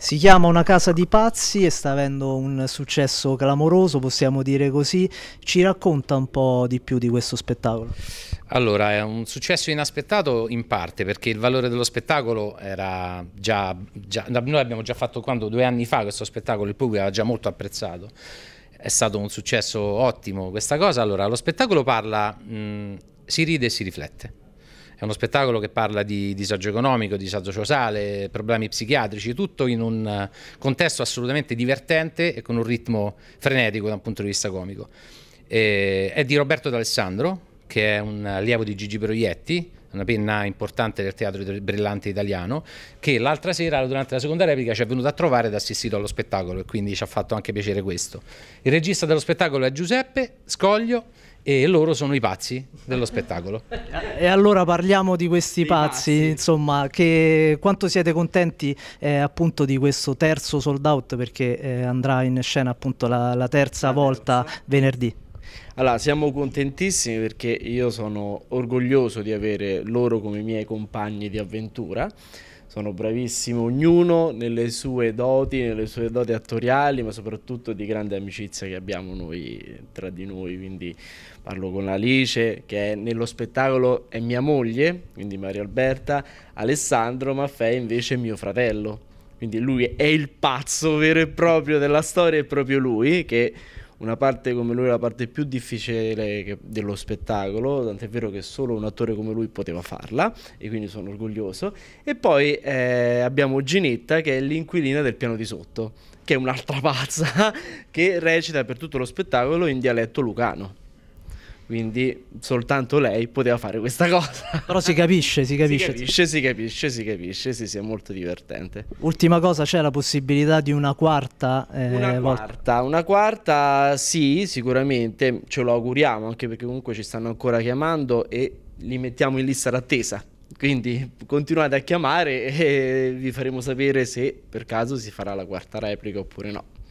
Si chiama Una casa di pazzi e sta avendo un successo clamoroso, possiamo dire così. Ci racconta un po' di più di questo spettacolo. Allora, è un successo inaspettato in parte perché il valore dello spettacolo era già, già noi abbiamo già fatto quando due anni fa questo spettacolo, il pubblico era già molto apprezzato. È stato un successo ottimo questa cosa. Allora, lo spettacolo parla, mh, si ride e si riflette è uno spettacolo che parla di disagio economico, disagio sociale, problemi psichiatrici, tutto in un eh, contesto assolutamente divertente e con un ritmo frenetico da un punto di vista comico. E eh, è di Roberto D'Alessandro, che è un eh, allievo di Gigi Proietti, una penna importante del teatro brillante italiano, che l'altra sera durante la seconda replica ci è venuto a trovare ed ha assistito allo spettacolo e quindi ci ha fatto anche piacere questo. Il regista dello spettacolo è Giuseppe Scoglio e loro sono i pazzi dello spettacolo. E allora parliamo di questi pazzi, pazzi, insomma, che quanto siete contenti eh, appunto di questo terzo sold out perché eh, andrà in scena appunto la, la terza la volta terza. venerdì. Allora, siamo contentissimi perché io sono orgoglioso di avere loro come miei compagni di avventura. Sono bravissimo ognuno nelle sue doti, nelle sue doti attoriali, ma soprattutto di grande amicizia che abbiamo noi tra di noi. Quindi parlo con Alice, che nello spettacolo è mia moglie, quindi Maria Alberta, Alessandro Maffei invece è mio fratello. Quindi lui è il pazzo vero e proprio della storia, è proprio lui che una parte come lui era la parte più difficile che, dello spettacolo, tant'è vero che solo un attore come lui poteva farla e quindi sono orgoglioso. E poi eh, abbiamo Ginetta che è l'inquilina del piano di sotto, che è un'altra pazza che recita per tutto lo spettacolo in dialetto lucano. Quindi soltanto lei poteva fare questa cosa. Però si capisce, si capisce. Si capisce, si capisce, si capisce, sì, sì, è molto divertente. Ultima cosa, c'è la possibilità di una quarta eh, una volta? Quarta, una quarta, sì, sicuramente, ce lo auguriamo, anche perché comunque ci stanno ancora chiamando e li mettiamo in lista d'attesa. Quindi continuate a chiamare e vi faremo sapere se per caso si farà la quarta replica oppure no.